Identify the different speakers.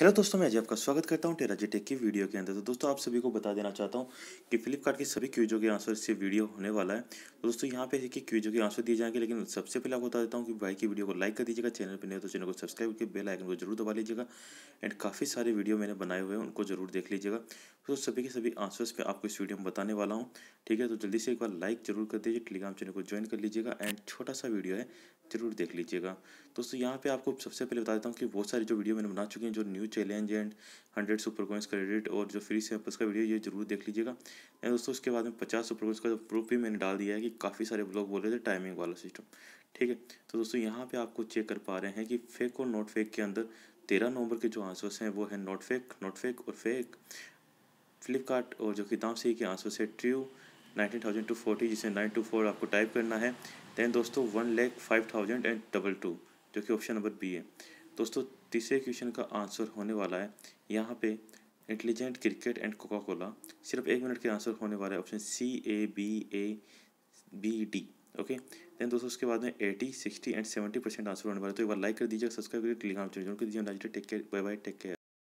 Speaker 1: hello दोस्तों मैं अजय आपका स्वागत करता हूँ टेराजी टेक की वीडियो के अंदर तो दोस्तों आप सभी को बता देना चाहता हूँ कि फ्लिपकार्ट के सभी क्यूजों के आंसर से वीडियो होने वाला है तो दोस्तों यहाँ पे है कि क्यूजों के आंसर दिए जाएंगे लेकिन सबसे पहले आपको बता देता हूँ कि भाई की वीडियो को लाइक कर दीजिएगा चैनल पर नहीं तो चैनल को सब्सक्राइब करके बेल आइकन को जरूर दबा लीजिएगा एंड काफ़ी सारे वीडियो मैंने बनाए हुए हैं उनको जरूर देख लीजिएगा तो सभी के सभी आंसर्स पे आपको इस वीडियो में बताने वाला हूँ ठीक है तो जल्दी से एक बार लाइक जरूर कर दीजिए टेलीग्राम चैनल को ज्वाइन कर लीजिएगा एंड छोटा सा वीडियो है जरूर देख लीजिएगा दोस्तों यहाँ पे आपको सबसे पहले बता देता हूँ कि बहुत सारी जो वीडियो मैंने बना चुके हैं जो news review challenge and hundred super coins का रेडिट और जो फ्री सैंपल्स का वीडियो ये जरूर देख लीजिएगा एंड दोस्तों उसके बाद में पचास सुपर का जो प्रूफ भी मैंने डाल दिया है कि काफ़ी सारे ब्लॉग बोल रहे थे टाइमिंग वाला सिस्टम ठीक है तो दोस्तों यहाँ पर आपको चेक कर पा रहे हैं कि फेक और नॉट फेक के अंदर तेरह नवंबर के जो आंसर्स हैं वो है नॉट फेक नॉट फेक और फेक फ्लिपकार्ट और जो किताब से के आंसर्स है true nineteen thousand two forty जिसे नाइन टू फोर आपको टाइप करना है दैन दोस्तों one lakh five thousand and double two जो कि ऑप्शन नंबर बी है दोस्तों तीसरे क्वेश्चन का आंसर होने वाला है यहाँ पे intelligent cricket and Coca Cola सिर्फ एक मिनट के आंसर होने वाला है option C A B A B D okay then दोस्तों उसके बाद में eighty sixty and seventy percent answer होने वाले तो एक बार लाइक कर दीजिए सब्सक्राइब करके take care bye bye take care